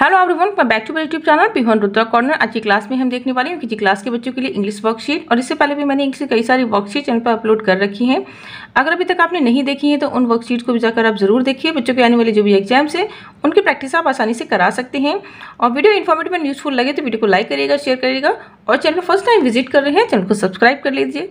Hello everyone back to मेरे YouTube channel पिहन Rudra corner आज की क्लास में हम देखने वाले हैं कि क्लास के बच्चों के लिए इंग्लिश वर्कशीट और इससे पहले भी मैंने इंग्लिश की कई सारी वर्कशीट चैनल पर अपलोड कर रखी हैं अगर अभी तक आपने नहीं देखी है तो उन वर्कशीट को भी जाकर आप जरूर देखिए बच्चों के आने वाले जो भी एग्जाम्स हैं उनकी प्रैक्टिस आप आसानी से करा सकते हैं और वीडियो इन्फॉर्मेटिव एंड यूजफुल लगे तो वीडियो को लाइक करिएगा शेयर करिएगा और चैनल पर फर्स्ट टाइम विजिट कर रहे हैं चैनल को सब्सक्राइब कर लीजिए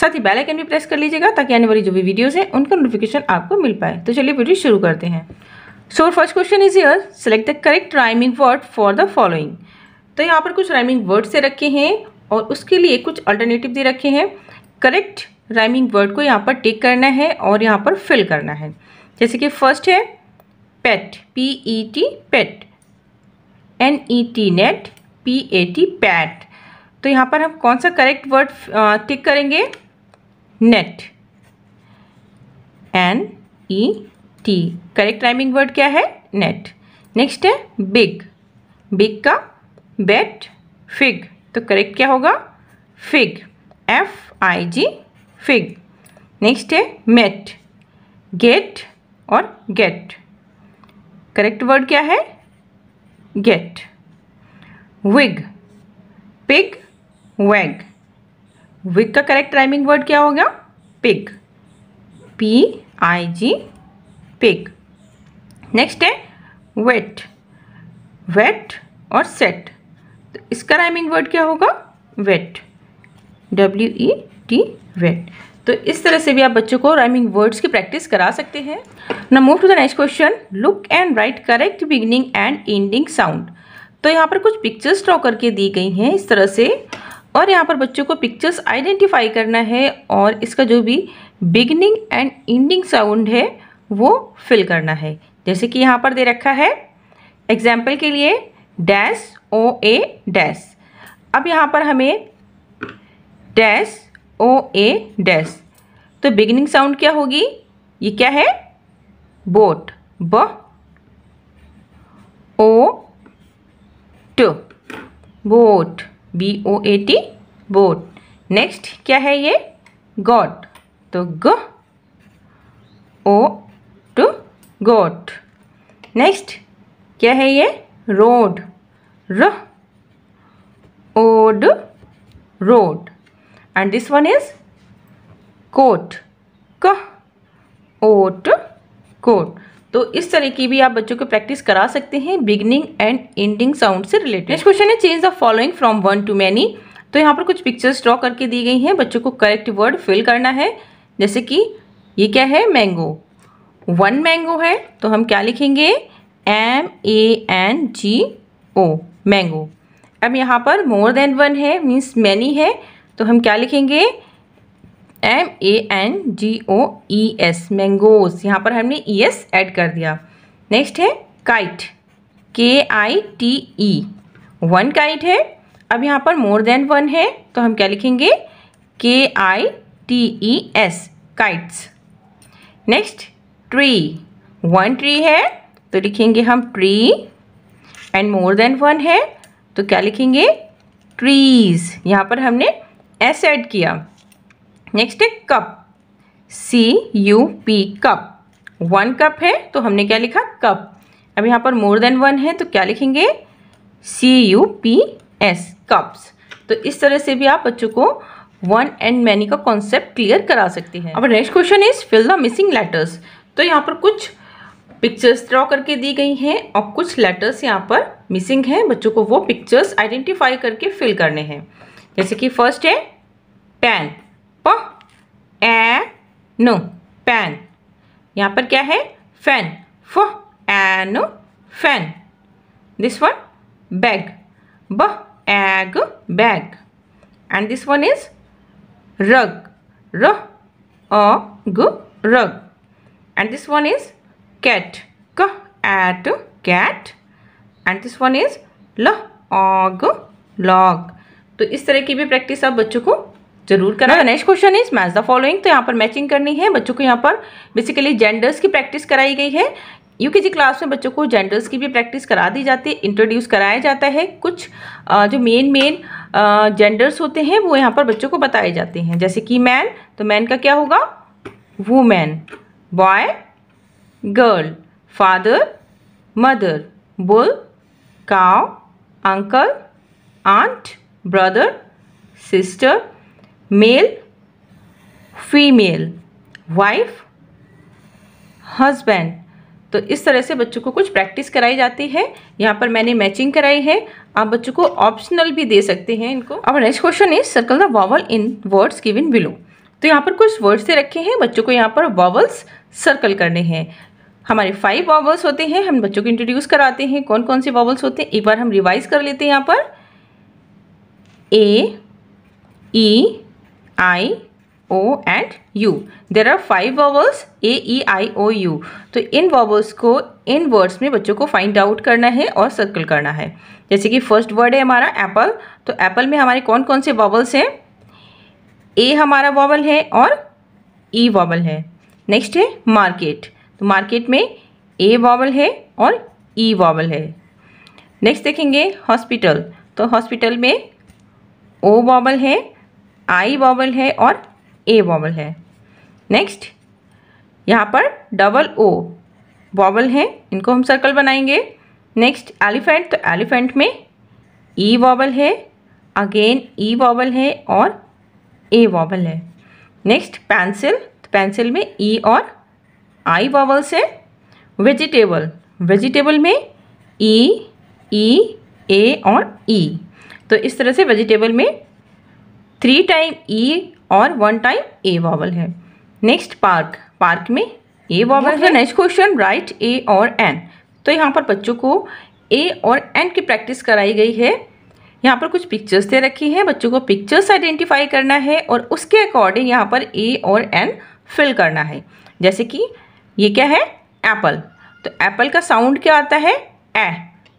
साथ ही बेल आइकन भी प्रेस कर लीजिएगा ताकि आने वाली जो भी वीडियोज़ हैं उनका नोटिफिकेशन आपको मिल पाए तो चलिए वीडियो शुरू करते हैं so first question is yeah select the correct rhyming word for the following तो यहाँ पर कुछ राइमिंग वर्ड से रखे हैं और उसके लिए कुछ अल्टरनेटिव दे रखे हैं करेक्ट राइमिंग वर्ड को यहाँ पर टेक करना है और यहाँ पर फिल करना है जैसे कि फर्स्ट है pet P E T pet N E T net P A T pat तो यहाँ पर हम कौन सा करेक्ट वर्ड टिक करेंगे net N E T correct rhyming word क्या है नेट नेक्स्ट है बिग बिग का बेट फिग तो करेक्ट क्या होगा fig F I G fig next है मेट गेट और गेट करेक्ट वर्ड क्या है get wig pig wag wig का करेक्ट राइमिंग वर्ड क्या होगा pig P I G pig next है वेट वेट और सेट तो इसका राइमिंग वर्ड क्या होगा wet W E T wet तो इस तरह से भी आप बच्चों को राइमिंग वर्ड्स की प्रैक्टिस करा सकते हैं ना move to the next question look and write correct beginning and ending sound तो यहाँ पर कुछ पिक्चर्स ड्रॉ करके दी गई हैं इस तरह से और यहाँ पर बच्चों को पिक्चर्स आइडेंटिफाई करना है और इसका जो भी बिगनिंग एंड एंडिंग साउंड है वो फिल करना है जैसे कि यहाँ पर दे रखा है एग्जाम्पल के लिए डैश ओ ए डैश अब यहाँ पर हमें डैश ओ ए डैश तो बिगिनिंग साउंड क्या होगी ये क्या है बोट ब ओ ट boat B O A T boat next क्या है ये गॉड तो ग ओ गोट नेक्स्ट क्या है ये रोड र ओड road and this one is coat क ओट कोट तो इस तरह की भी आप बच्चों को प्रैक्टिस करा सकते हैं बिगनिंग एंड एंडिंग साउंड से रिलेटेड नेक्स्ट क्वेश्चन है change the following from one to many तो यहाँ पर कुछ पिक्चर्स ड्रॉ करके दी गई हैं बच्चों को करेक्ट वर्ड फिल करना है जैसे कि ये क्या है मैंगो वन मैंगो है तो हम क्या लिखेंगे M A N G O mango अब यहाँ पर मोर देन वन है मीन्स मैनी है तो हम क्या लिखेंगे M A N G O E S mangoes यहाँ पर हमने ई एस एड कर दिया नेक्स्ट है kite K I T E one kite है अब यहाँ पर मोर देन वन है तो हम क्या लिखेंगे K I T E S kites next tree one tree है तो लिखेंगे हम tree and more than one है तो क्या लिखेंगे ट्रीज यहाँ पर हमने एस ऐड किया नेक्स्ट है cup C U P cup one cup है तो हमने क्या लिखा कप अब यहाँ पर मोर देन वन है तो क्या लिखेंगे C U P S cups तो इस तरह से भी आप बच्चों को वन एंड मैनी का कॉन्सेप्ट क्लियर करा सकते हैं अब next question is fill the missing letters तो यहाँ पर कुछ पिक्चर्स ड्रॉ करके दी गई हैं और कुछ लेटर्स यहाँ पर मिसिंग हैं बच्चों को वो पिक्चर्स आइडेंटिफाई करके फिल करने हैं जैसे कि फर्स्ट है पैन प ए नो पैन यहाँ पर क्या है फैन फ नो फैन दिस वन बैग ब एग bag and this one is rug र अ ग रग and this one is cat k at cat and this one is log log तो इस तरह की भी प्रैक्टिस आप बच्चों को जरूर करना next question is match the following तो यहाँ पर मैचिंग करनी है बच्चों को यहाँ पर बेसिकली जेंडर्स की प्रैक्टिस कराई गई है यूकेजी क्लास में बच्चों को जेंडर्स की भी प्रैक्टिस करा दी जाती है इंट्रोड्यूस कराया जाता है कुछ जो मेन मेन जेंडर्स होते हैं वो यहाँ पर बच्चों को बताए जाते हैं जैसे कि मैन तो मैन का क्या होगा woman boy girl father mother bull cow uncle aunt brother sister male female wife husband तो इस तरह से बच्चों को कुछ प्रैक्टिस कराई जाती है यहाँ पर मैंने मैचिंग कराई है आप बच्चों को ऑप्शनल भी दे सकते हैं इनको अब next question is circle the vowel in words given below तो यहाँ पर कुछ वर्ड्स दे रखे हैं बच्चों को यहाँ पर वॉवल्स सर्कल करने हैं हमारे फाइव वॉबल्स होते हैं हम बच्चों को इंट्रोड्यूस कराते हैं कौन कौन से वॉबल्स होते हैं एक बार हम रिवाइज कर लेते हैं यहाँ पर A E I O and U there are five vowels A E I O U तो इन वॉबल्स को इन वर्ड्स में बच्चों को फाइंड आउट करना है और सर्कल करना है जैसे कि फर्स्ट वर्ड है हमारा एप्पल तो एप्पल में हमारे कौन कौन से वॉबल्स हैं ए हमारा वॉबल है और ई e है नेक्स्ट है मार्केट तो मार्केट में ए वॉवल है और ई e वॉवल है नेक्स्ट देखेंगे हॉस्पिटल तो हॉस्पिटल में ओ वॉवल है आई वॉवल है और ए वॉवल है नेक्स्ट यहाँ पर डबल ओ वॉवल है इनको हम सर्कल बनाएंगे नेक्स्ट एलिफेंट तो एलिफेंट में ई e वॉवल है अगेन ई वॉवल है और ए वॉवल है नेक्स्ट पेंसिल पेंसिल में ई e और आई वावल्स है वेजिटेबल वेजिटेबल में ई ई ए और ई e। तो इस तरह से वेजिटेबल में थ्री टाइम ई और वन टाइम ए वावल है नेक्स्ट पार्क पार्क में ए वावल है नेक्स्ट क्वेश्चन राइट ए और एन तो यहाँ पर बच्चों को ए और एन की प्रैक्टिस कराई गई है यहाँ पर कुछ पिक्चर्स दे रखी हैं बच्चों को पिक्चर्स आइडेंटिफाई करना है और उसके अकॉर्डिंग यहाँ पर ए और एन फिल करना है जैसे कि ये क्या है एप्पल तो एप्पल का साउंड क्या आता है ए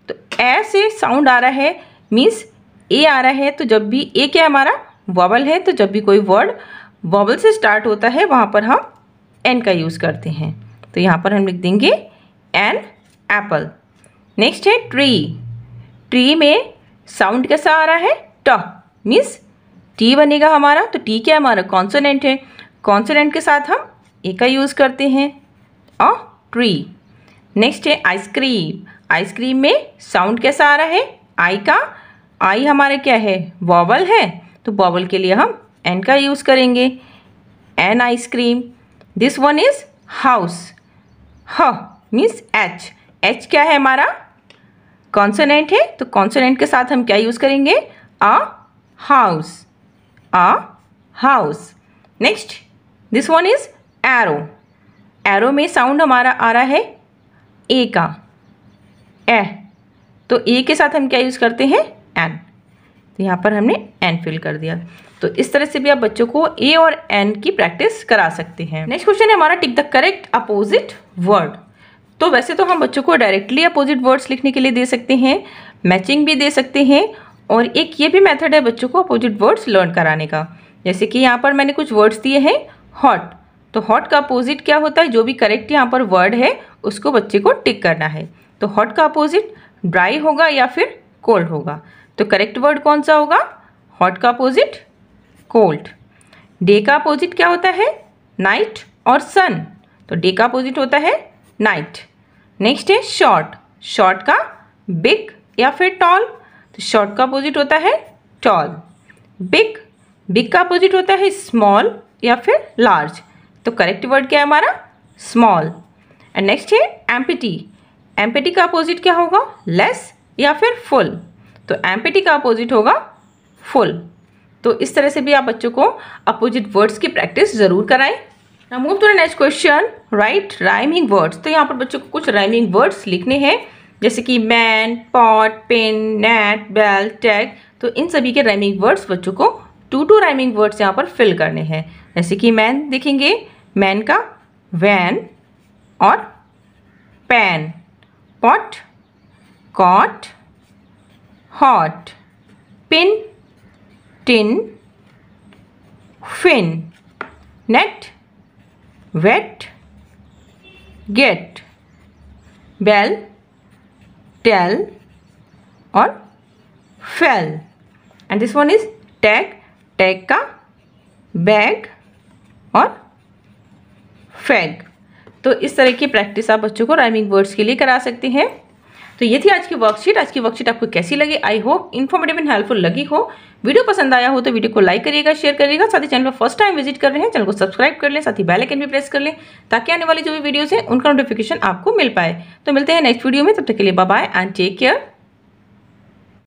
तो ए से साउंड आ रहा है मीन्स ए आ रहा है तो जब भी ए क्या हमारा वॉबल है तो जब भी कोई वर्ड वॉबल से स्टार्ट होता है वहाँ पर हम एन का यूज़ करते हैं तो यहाँ पर हम लिख देंगे एन एप्पल नेक्स्ट है ट्री ट्री में साउंड कैसा आ रहा है ट मीन्स टी बनेगा हमारा तो टी क्या हमारा कॉन्सोनेंट है कॉन्सोनेंट के साथ हम ए का यूज़ करते हैं अ ट्री नेक्स्ट है आइसक्रीम आइसक्रीम में साउंड कैसा आ रहा है आई का आई हमारे क्या है वॉवल है तो वॉवल के लिए हम एन का यूज़ करेंगे an ice cream this one is house ह मीन्स एच एच क्या है हमारा कॉन्सोनेंट है तो कॉन्सोनेंट के साथ हम क्या यूज़ करेंगे a house a house next this one is arrow arrow में साउंड हमारा आ रहा है ए का ए तो ए के साथ हम क्या यूज़ करते हैं एन तो यहाँ पर हमने एन फिल कर दिया तो इस तरह से भी आप बच्चों को ए और एन की प्रैक्टिस करा सकते हैं नेक्स्ट क्वेश्चन है हमारा tick the correct opposite word तो वैसे तो हम बच्चों को डायरेक्टली अपोजिट वर्ड्स लिखने के लिए दे सकते हैं मैचिंग भी दे सकते हैं और एक ये भी मेथड है बच्चों को अपोजिट वर्ड्स लर्न कराने का जैसे कि यहाँ पर मैंने कुछ वर्ड्स दिए हैं हॉट तो हॉट का अपोजिट क्या होता है जो भी करेक्ट यहाँ पर वर्ड है उसको बच्चे को टिक करना है तो हॉट का अपोजिट ड्राई होगा या फिर कोल्ड होगा तो करेक्ट वर्ड कौन सा होगा हॉट का अपोजिट कोल्ड डे का अपोजिट क्या होता है नाइट और सन तो डे का अपोजिट होता है नाइट नेक्स्ट है शॉर्ट शॉर्ट का बिग या फिर टॉल तो शॉर्ट का अपोजिट होता है टॉल बिग बिग का अपोजिट होता है स्मॉल या फिर लार्ज तो करेक्ट वर्ड क्या है हमारा स्मॉल एंड नेक्स्ट है एम्पिटी एम्पिटी का अपोजिट क्या होगा लेस या फिर फुल तो एम्पिटी का अपोजिट होगा फुल तो इस तरह से भी आप बच्चों को अपोजिट वर्ड्स की प्रैक्टिस ज़रूर कराएं move to next question write rhyming words तो यहाँ पर बच्चों को कुछ राइमिंग वर्ड्स लिखने हैं जैसे कि man pot pen net bell tag तो इन सभी के राइमिंग वर्ड्स बच्चों को टू टू राइमिंग वर्ड्स यहाँ पर फिल करने हैं जैसे कि मैन देखेंगे मैन का वैन और pan pot cot hot pin tin fin net wet get bell tell और fell and this one is tag tag का बैग और फैग तो इस तरह की प्रैक्टिस आप बच्चों को राइमिंग वर्ड्स के लिए करा सकते हैं तो ये थी आज की वर्कशीट आज की वर्कशीट आपको कैसी लगी I hope informative and helpful लगी हो वीडियो पसंद आया हो तो वीडियो को लाइक करिएगा शेयर करिएगा साथ ही चैनल पर फर्स्ट टाइम विजिट कर रहे हैं चैनल को सब्सक्राइब कर लें साथ ही बेलाइकन भी प्रेस कर लें ताकि आने वाली जो भी वीडियोज़ हैं उनका नोटिफिकेशन आपको मिल पाए तो मिलते हैं नेक्स्ट वीडियो में तब तक के लिए बाय एंड टेक केयर